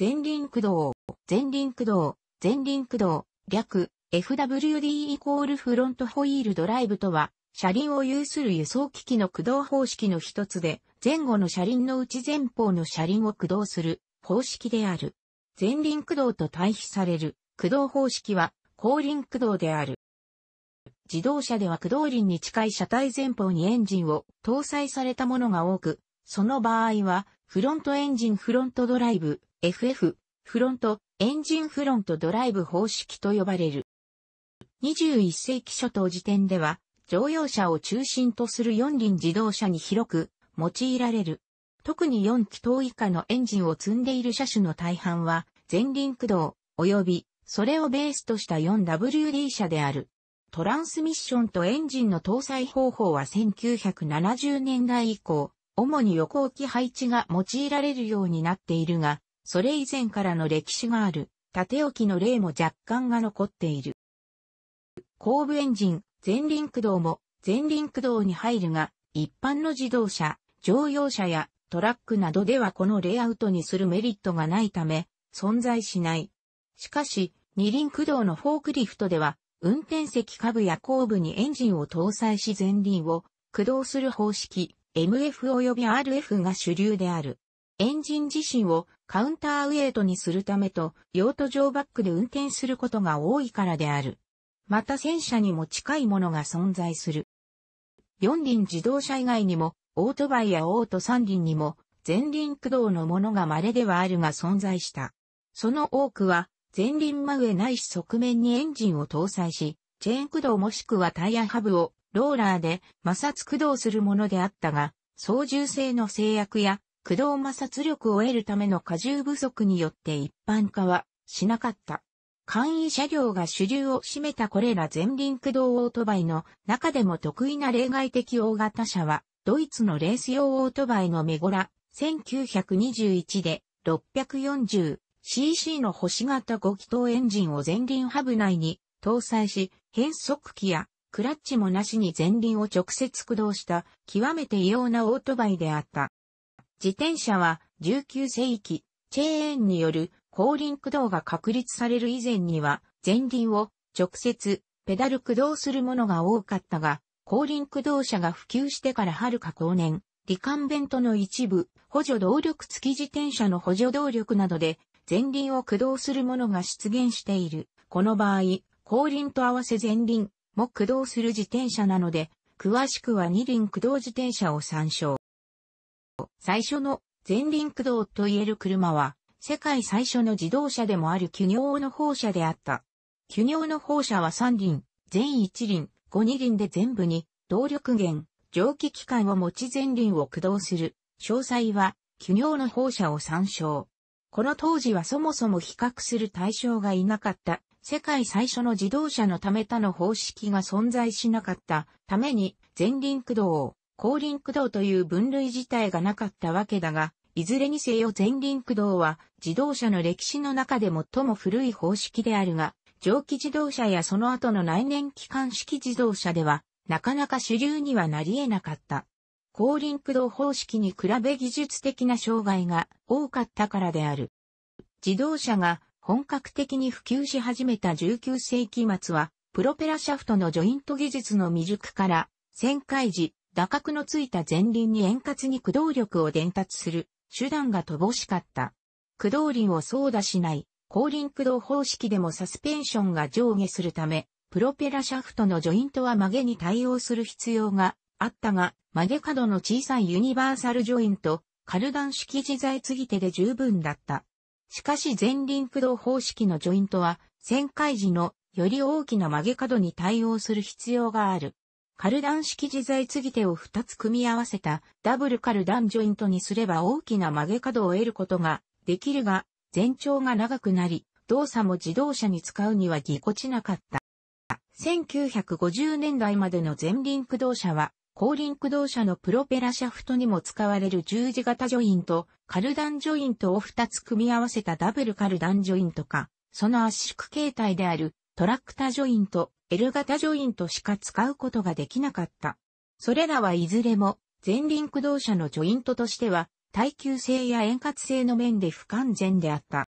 前輪駆動、前輪駆動、前輪駆動、略、FWD イコールフロントホイールドライブとは、車輪を有する輸送機器の駆動方式の一つで、前後の車輪のうち前方の車輪を駆動する方式である。前輪駆動と対比される駆動方式は後輪駆動である。自動車では駆動輪に近い車体前方にエンジンを搭載されたものが多く、その場合はフロントエンジンフロントドライブ、FF、フロント、エンジンフロントドライブ方式と呼ばれる。21世紀初頭時点では、乗用車を中心とする四輪自動車に広く用いられる。特に4気筒以下のエンジンを積んでいる車種の大半は、前輪駆動、及び、それをベースとした 4WD 車である。トランスミッションとエンジンの搭載方法は1970年代以降、主に横置き配置が用いられるようになっているが、それ以前からの歴史がある、縦置きの例も若干が残っている。後部エンジン、前輪駆動も、前輪駆動に入るが、一般の自動車、乗用車やトラックなどではこのレイアウトにするメリットがないため、存在しない。しかし、二輪駆動のフォークリフトでは、運転席下部や後部にエンジンを搭載し前輪を駆動する方式、MF 及び RF が主流である。エンジン自身をカウンターウェイトにするためと、用途上バックで運転することが多いからである。また戦車にも近いものが存在する。四輪自動車以外にも、オートバイやオート三輪にも、前輪駆動のものが稀ではあるが存在した。その多くは、前輪真上ないし側面にエンジンを搭載し、チェーン駆動もしくはタイヤハブをローラーで摩擦駆動するものであったが、操縦性の制約や駆動摩擦力を得るための荷重不足によって一般化はしなかった。簡易車両が主流を占めたこれら前輪駆動オートバイの中でも得意な例外的大型車は、ドイツのレース用オートバイのメゴラ、1921で 640cc の星型5気筒エンジンを前輪ハブ内に搭載し、変速機やクラッチもなしに前輪を直接駆動した極めて異様なオートバイであった。自転車は19世紀、チェーンによる後輪駆動が確立される以前には前輪を直接ペダル駆動するものが多かったが、後輪駆動車が普及してから遥か後年、リカンベントの一部、補助動力付き自転車の補助動力などで前輪を駆動するものが出現している。この場合、後輪と合わせ前輪も駆動する自転車なので、詳しくは二輪駆動自転車を参照。最初の前輪駆動といえる車は、世界最初の自動車でもあるキ業の砲車であった。キ業の砲車は3輪、全1輪、5二輪で全部に、動力源、蒸気機関を持ち前輪を駆動する。詳細は、キ業の砲車を参照。この当時はそもそも比較する対象がいなかった。世界最初の自動車のため他の方式が存在しなかったために前輪駆動を後輪駆動という分類自体がなかったわけだが、いずれにせよ前輪駆動は自動車の歴史の中で最も古い方式であるが、蒸気自動車やその後の内燃機関式自動車では、なかなか主流にはなり得なかった。後輪駆動方式に比べ技術的な障害が多かったからである。自動車が本格的に普及し始めた19世紀末は、プロペラシャフトのジョイント技術の未熟から、旋回時、打角のついた前輪に円滑に駆動力を伝達する手段が乏しかった。駆動輪を操打しない、後輪駆動方式でもサスペンションが上下するため、プロペラシャフトのジョイントは曲げに対応する必要があったが、曲げ角の小さいユニバーサルジョイント、カルダン式自在継ぎ手で十分だった。しかし前輪駆動方式のジョイントは、旋回時のより大きな曲げ角に対応する必要がある。カルダン式自在継ぎ手を2つ組み合わせたダブルカルダンジョイントにすれば大きな曲げ角を得ることができるが、全長が長くなり、動作も自動車に使うにはぎこちなかった。1950年代までの前輪駆動車は、後輪駆動車のプロペラシャフトにも使われる十字型ジョイント、カルダンジョイントを2つ組み合わせたダブルカルダンジョイントか、その圧縮形態であるトラクタジョイント、L 型ジョイントしか使うことができなかった。それらはいずれも前輪駆動車のジョイントとしては耐久性や円滑性の面で不完全であった。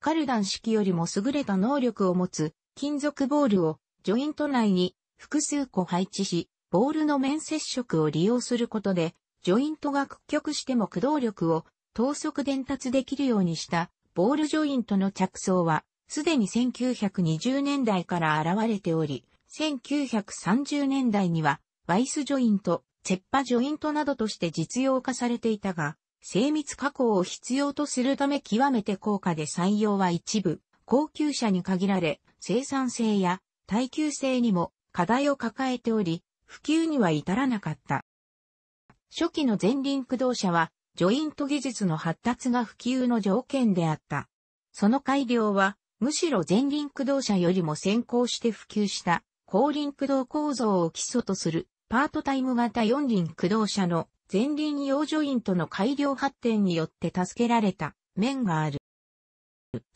カルダン式よりも優れた能力を持つ金属ボールをジョイント内に複数個配置し、ボールの面接触を利用することで、ジョイントが屈曲しても駆動力を等速伝達できるようにしたボールジョイントの着想はすでに1920年代から現れており、1930年代には、ワイスジョイント、チェッパジョイントなどとして実用化されていたが、精密加工を必要とするため極めて高価で採用は一部、高級車に限られ、生産性や耐久性にも課題を抱えており、普及には至らなかった。初期の前輪駆動車は、ジョイント技術の発達が普及の条件であった。その改良は、むしろ前輪駆動車よりも先行して普及した後輪駆動構造を基礎とするパートタイム型四輪駆動車の前輪養助員との改良発展によって助けられた面がある。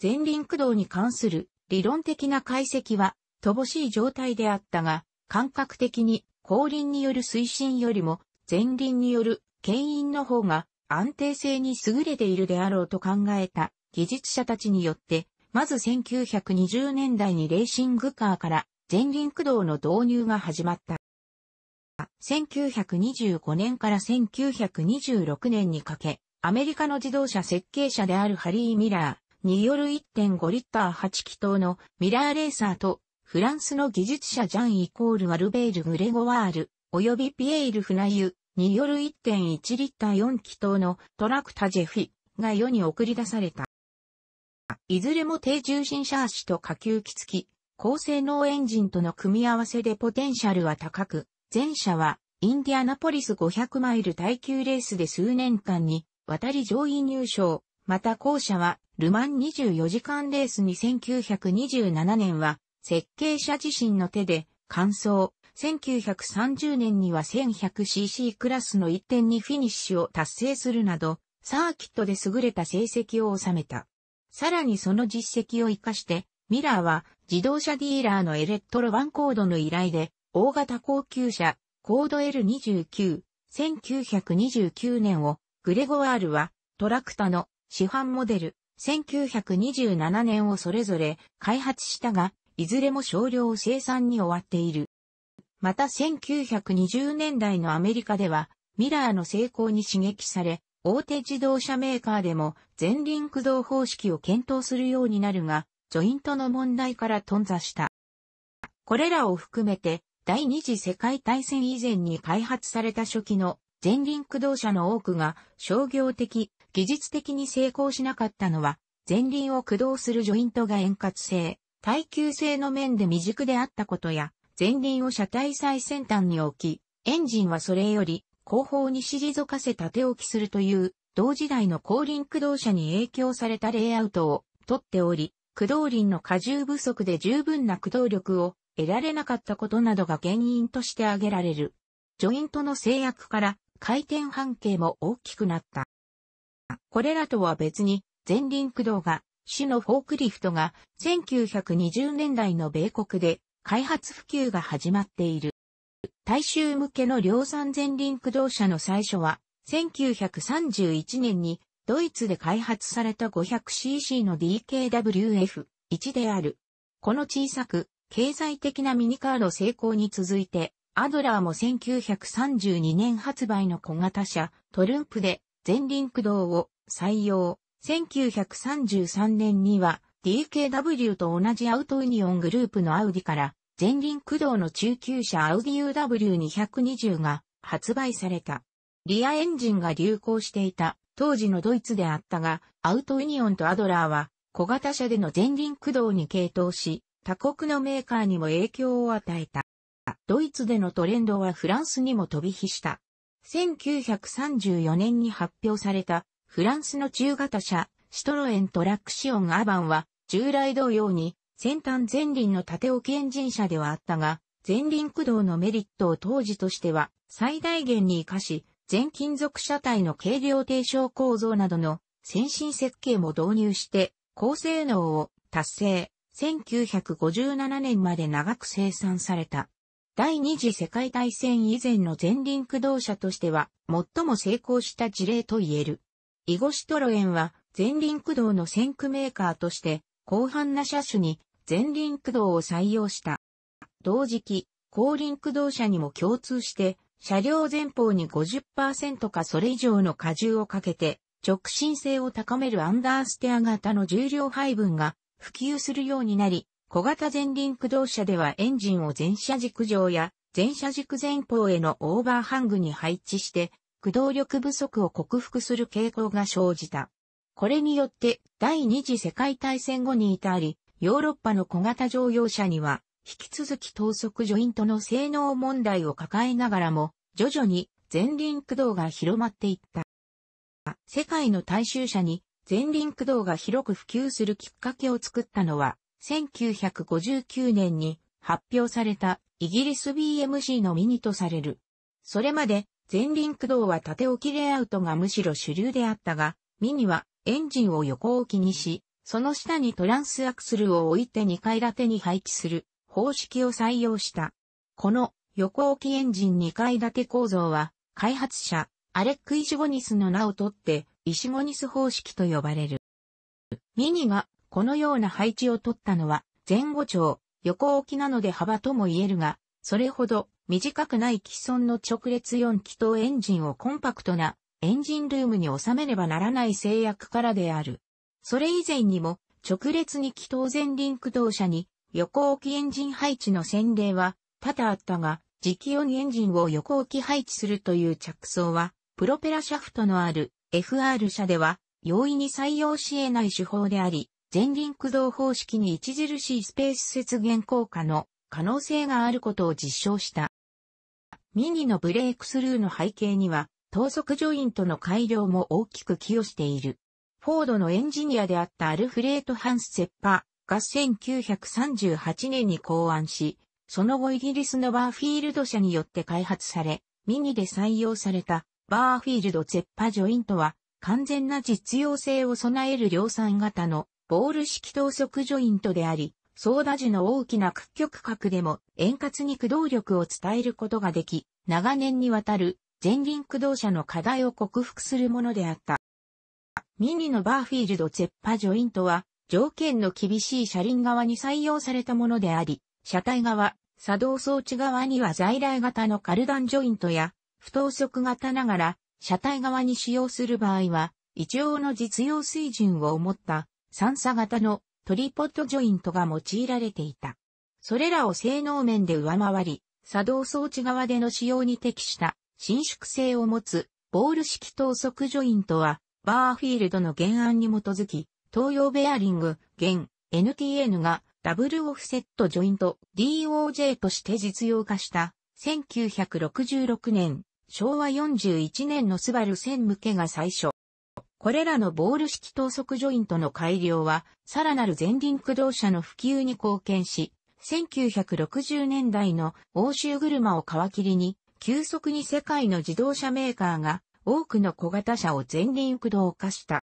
前輪駆動に関する理論的な解析は乏しい状態であったが、感覚的に後輪による推進よりも前輪による牽引の方が安定性に優れているであろうと考えた技術者たちによってまず1920年代にレーシングカーから前輪駆動の導入が始まった。1925年から1926年にかけ、アメリカの自動車設計者であるハリー・ミラーによる1.5リッター8気筒のミラーレーサーと、フランスの技術者ジャン・イコール・アルベール・グレゴワール、及びピエール・フナユによる1.1リッター4気筒のトラクタ・ジェフィが世に送り出された。いずれも低重心シャーシと下級機付き、高性能エンジンとの組み合わせでポテンシャルは高く、前者はインディアナポリス500マイル耐久レースで数年間に渡り上位入賞、また後者はルマン24時間レースに1927年は設計者自身の手で完走、1930年には 1100cc クラスの1点にフィニッシュを達成するなど、サーキットで優れた成績を収めた。さらにその実績を活かして、ミラーは自動車ディーラーのエレクトロワンコードの依頼で、大型高級車、コード L29、1929年を、グレゴワールは、トラクタの市販モデル、1927年をそれぞれ開発したが、いずれも少量生産に終わっている。また1920年代のアメリカでは、ミラーの成功に刺激され、大手自動車メーカーでも前輪駆動方式を検討するようになるが、ジョイントの問題から頓挫した。これらを含めて、第二次世界大戦以前に開発された初期の前輪駆動車の多くが商業的、技術的に成功しなかったのは、前輪を駆動するジョイントが円滑性、耐久性の面で未熟であったことや、前輪を車体最先端に置き、エンジンはそれより後方に退かせ縦置きするという、同時代の後輪駆動車に影響されたレイアウトを取っており、駆動輪の荷重不足で十分な駆動力を得られなかったことなどが原因として挙げられる。ジョイントの制約から回転半径も大きくなった。これらとは別に、前輪駆動が、主のフォークリフトが1920年代の米国で開発普及が始まっている。大衆向けの量産前輪駆動車の最初は、1931年にドイツで開発された 500cc の DKWF1 である。この小さく、経済的なミニカーの成功に続いて、アドラーも1932年発売の小型車、トルンプで前輪駆動を採用。1933年には DKW と同じアウトユニオングループのアウディから前輪駆動の中級車アウディ UW220 が発売された。リアエンジンが流行していた当時のドイツであったが、アウトユニオンとアドラーは小型車での前輪駆動に傾倒し、他国のメーカーにも影響を与えた。ドイツでのトレンドはフランスにも飛び火した。1934年に発表されたフランスの中型車シトロエントラクシオンアバンは従来同様に先端前輪の縦置きエンジン車ではあったが、前輪駆動のメリットを当時としては最大限に活かし、全金属車体の軽量低床構造などの先進設計も導入して、高性能を達成、1957年まで長く生産された。第二次世界大戦以前の前輪駆動車としては、最も成功した事例と言える。イゴシトロエンは、前輪駆動の先駆メーカーとして、広範な車種に全輪駆動を採用した。同時期、後輪駆動車にも共通して、車両前方に50%かそれ以上の荷重をかけて、直進性を高めるアンダーステア型の重量配分が普及するようになり、小型前輪駆動車ではエンジンを前車軸上や前車軸前方へのオーバーハングに配置して、駆動力不足を克服する傾向が生じた。これによって第二次世界大戦後に至り、ヨーロッパの小型乗用車には、引き続き等速ジョイントの性能問題を抱えながらも、徐々に前輪駆動が広まっていった。世界の大衆車に前輪駆動が広く普及するきっかけを作ったのは、1959年に発表されたイギリス BMC のミニとされる。それまで前輪駆動は縦置きレイアウトがむしろ主流であったが、ミニはエンジンを横置きにし、その下にトランスアクスルを置いて2階建てに配置する方式を採用した。この横置きエンジン2階建て構造は、開発者、アレック・イシゴニスの名をとって、イシゴニス方式と呼ばれる。ミニがこのような配置を取ったのは、前後長、横置きなので幅とも言えるが、それほど短くない既存の直列4気筒エンジンをコンパクトなエンジンルームに収めねばならない制約からである。それ以前にも、直列に気筒前輪駆動車に横置きエンジン配置の洗礼は多々あったが、磁気音エンジンを横置き配置するという着想は、プロペラシャフトのある FR 車では容易に採用し得ない手法であり、前輪駆動方式に著しいスペース節減効果の可能性があることを実証した。ミニのブレークスルーの背景には、等速ジョイントの改良も大きく寄与している。フォードのエンジニアであったアルフレート・ハンス・セッパが1938年に考案し、その後イギリスのバーフィールド社によって開発され、ミニで採用されたバーフィールド・ゼッパ・ジョイントは完全な実用性を備える量産型のボール式等速ジョイントであり、ソーダ時の大きな屈曲角でも円滑に駆動力を伝えることができ、長年にわたる前輪駆動車の課題を克服するものであった。ミニのバーフィールドゼッパジョイントは、条件の厳しい車輪側に採用されたものであり、車体側、作動装置側には在来型のカルダンジョイントや、不等速型ながら、車体側に使用する場合は、一応の実用水準を持った三叉型のトリポッドジョイントが用いられていた。それらを性能面で上回り、作動装置側での使用に適した伸縮性を持つボール式等速ジョイントは、バーフィールドの原案に基づき、東洋ベアリング、現、NTN がダブルオフセットジョイント DOJ として実用化した1966年、昭和41年のスバル1000向けが最初。これらのボール式等速ジョイントの改良は、さらなる前輪駆動車の普及に貢献し、1960年代の欧州車を皮切りに、急速に世界の自動車メーカーが多くの小型車を前輪駆動化した。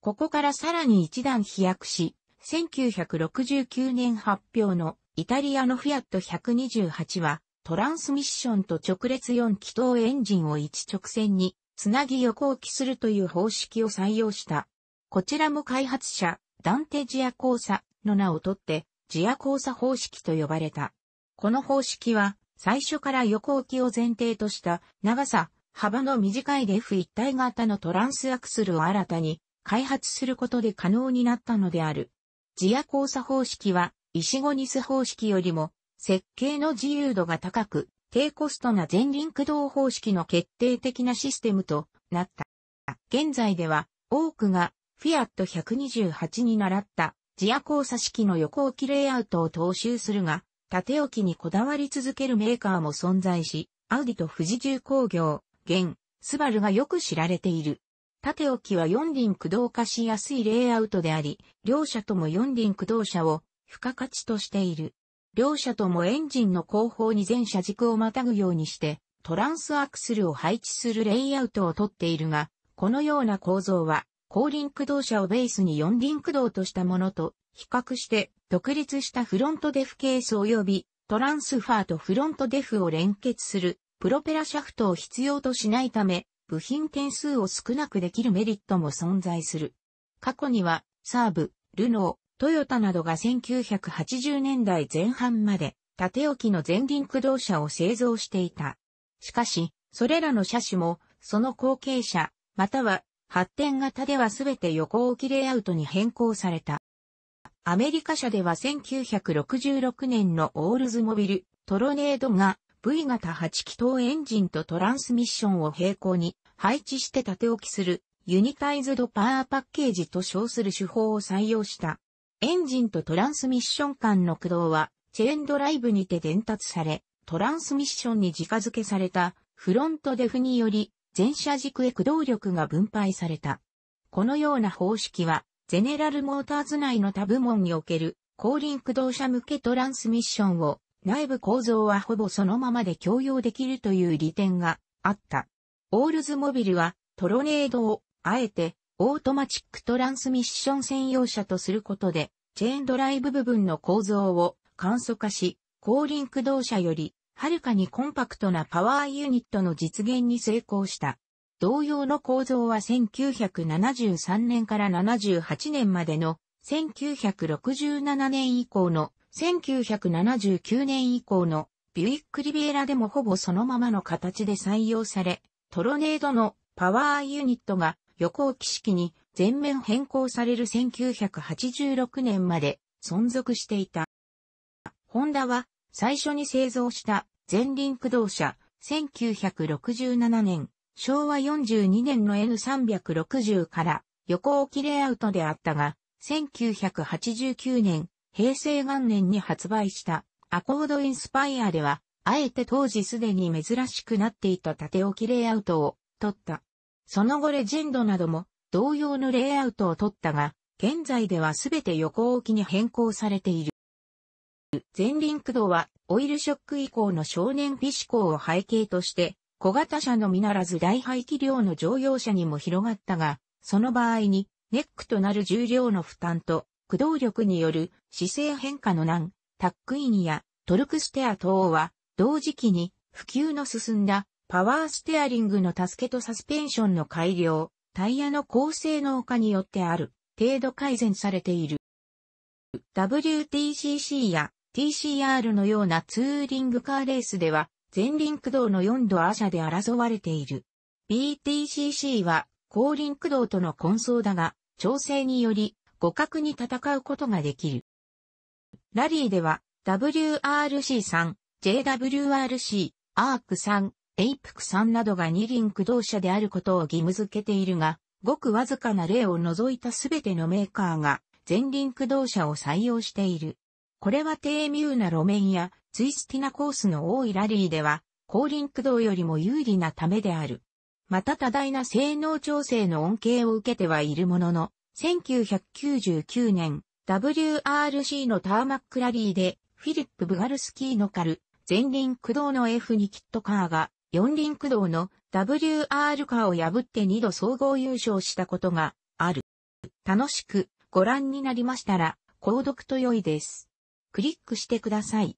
ここからさらに一段飛躍し、1969年発表のイタリアのフィアット128はトランスミッションと直列4気筒エンジンを一直線につなぎ横置きするという方式を採用した。こちらも開発者、ダンテジア交差の名をとって、ジア交差方式と呼ばれた。この方式は最初から横置きを前提とした長さ、幅の短いレフ一体型のトランスアクスルを新たに開発することで可能になったのである。ジア交差方式は、イシゴニス方式よりも、設計の自由度が高く、低コストな前輪駆動方式の決定的なシステムとなった。現在では、多くが、フィアット128に習った、ジア交差式の横置きレイアウトを踏襲するが、縦置きにこだわり続けるメーカーも存在し、アウディと富士重工業、現、スバルがよく知られている。縦置きは四輪駆動化しやすいレイアウトであり、両社とも四輪駆動車を付加価値としている。両社ともエンジンの後方に全車軸をまたぐようにして、トランスアクスルを配置するレイアウトをとっているが、このような構造は、後輪駆動車をベースに四輪駆動としたものと比較して独立したフロントデフケース及びトランスファーとフロントデフを連結するプロペラシャフトを必要としないため部品点数を少なくできるメリットも存在する。過去にはサーブ、ルノー、トヨタなどが1980年代前半まで縦置きの前輪駆動車を製造していた。しかし、それらの車種も、その後継者、または発展型では全て横置きレイアウトに変更された。アメリカ社では1966年のオールズモビル、トロネードが V 型8気筒エンジンとトランスミッションを並行に配置して縦置きするユニタイズドパワーパッケージと称する手法を採用した。エンジンとトランスミッション間の駆動はチェーンドライブにて伝達され、トランスミッションに直付けされたフロントデフにより前車軸へ駆動力が分配された。このような方式はゼネラルモーターズ内の他部門における、後輪駆動車向けトランスミッションを、内部構造はほぼそのままで共用できるという利点があった。オールズモビルは、トロネードを、あえて、オートマチックトランスミッション専用車とすることで、チェーンドライブ部分の構造を簡素化し、後輪駆動車より、はるかにコンパクトなパワーユニットの実現に成功した。同様の構造は1973年から78年までの1967年以降の1979年以降のビュイックリビエラでもほぼそのままの形で採用され、トロネードのパワーユニットが横置き式に全面変更される1986年まで存続していた。ホンダは最初に製造した前輪駆動車1967年昭和42年の N360 から横置きレイアウトであったが、1989年、平成元年に発売したアコードインスパイアでは、あえて当時すでに珍しくなっていた縦置きレイアウトを取った。その後レジェンドなども同様のレイアウトを取ったが、現在ではすべて横置きに変更されている。前輪駆動はオイルショック以降の少年フィシコを背景として小型車のみならず大排気量の乗用車にも広がったが、その場合にネックとなる重量の負担と駆動力による姿勢変化の難、タックインやトルクステア等は同時期に普及の進んだパワーステアリングの助けとサスペンションの改良、タイヤの高性能化によってある程度改善されている。WTCC や TCR のようなツーリングカーレースでは全輪駆動の4度アシャで争われている。BTCC は、後輪駆動との混走だが、調整により、互角に戦うことができる。ラリーでは、WRC3、JWRC、アーク3、エイプク3などが二輪駆動車であることを義務付けているが、ごくわずかな例を除いたすべてのメーカーが、前輪駆動車を採用している。これは低ミューな路面やツイスティナコースの多いラリーでは、後輪駆動よりも有利なためである。また多大な性能調整の恩恵を受けてはいるものの、1999年 WRC のターマックラリーでフィリップ・ブガルスキーのカル、前輪駆動の F2 キットカーが四輪駆動の WR カーを破って2度総合優勝したことがある。楽しくご覧になりましたら、購読と良いです。クリックしてください。